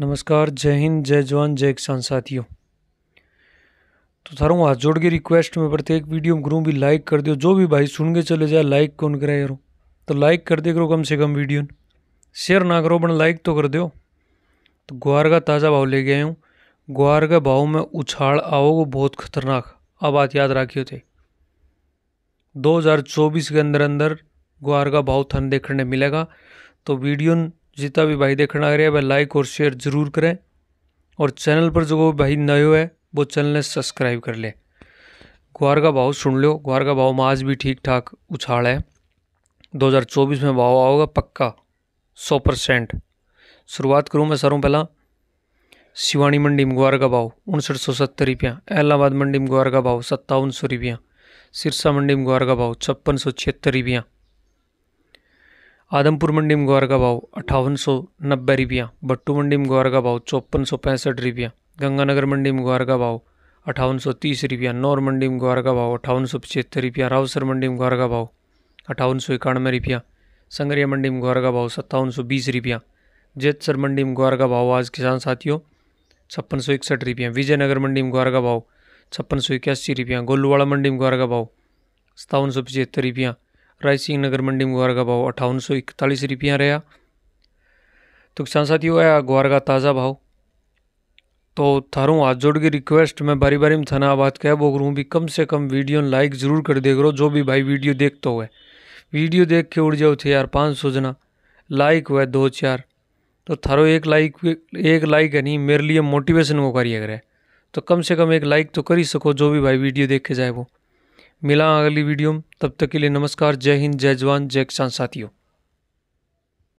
नमस्कार जय हिंद जय जवान जय किसान साथियों तो थारों हाथ जोड़ के रिक्वेस्ट में प्रत्येक वीडियो में करूँ भी लाइक कर दो जो भी भाई सुन के चले जाए लाइक कौन कराए करो तो लाइक कर दे करो कम से कम वीडियो शेयर ना करो बन लाइक तो कर दो तो ग्वार का ताज़ा भाव ले गए हूँ ग्वार का भाव में उछाल आओगे बहुत खतरनाक अब बात याद रखियो थे 2024 के अंदर अंदर ग्वार का भाव थन देखने मिलेगा तो वीडियो जितना भी भाई देखना है वह लाइक और शेयर जरूर करें और चैनल पर जो भाई नयो है वो चैनल ने सब्सक्राइब कर ले ग्वार का भाव सुन लो ग्वार का भाव में आज भी ठीक ठाक उछाल है 2024 में भाव आओगा पक्का 100 परसेंट शुरुआत करूँ मैं सरों पहला शिवानी मंडी में ग्वार का भाव उनसठ सौ सत्तर रुपया एलाहाबाद मंडी में ग्वार का भाव सत्तावन सौ रुपया सिरसा मंडी में ग्वार का भाव छप्पन सौ छिहत्तर रुपया आदमपुर मंडी में ग्वार का भाव अट्ठावन सौ नब्बे रुपया भट्टू मंडी में ग्वार का भाव चौपन सौ पैंसठ रुपया गंगानगर मंडी में ग्वार का भाव अठावन सौ तीस रुपया नौर मंडी में ग्वार का भाव अठावन सौ पचहत्तर रुपया रावसर मंडी में ग्वार का भाव अठावन सौ इक्यानवे रुपया संगरिया मंडी में ग्वार का भाव सत्तावन सौ बीस रुपया जैतसर मंडी में ग्वार का भाव आज किसान साथियों छप्पन सौ इकसठ रुपया विजयनगर मंडी में ग्वार का भाव छप्पन सौ इक्यासी रुपया गोलूवाड़ा मंडी में ग्वार का भाव सत्तावन सौ पचहत्तर रुपया रायसिंह नगर मंडी में ग्वार का भाव अठावन सौ इकतालीस रुपया रहा तो किसान साथियों आया ग्वार का ताज़ा भाव तो थारू हाथ जोड़ की रिक्वेस्ट मैं बारी बारी में थाना बात कह बो करूँ भी कम से कम वीडियो लाइक ज़रूर कर दे करो जो भी भाई वीडियो देखते है वीडियो देख के उड़ जाओ थे यार पाँच सौ जना लाइक हुआ दो चार तो थारो एक लाइक एक लाइक है नहीं मेरे लिए मोटिवेशन वो करिए अगर तो कम से कम एक लाइक तो कर ही सको जो भी भाई वीडियो देख के जाए वो मिला अगली वीडियो में तब तक के लिए नमस्कार जय हिंद जय जवान जय किसान साथियों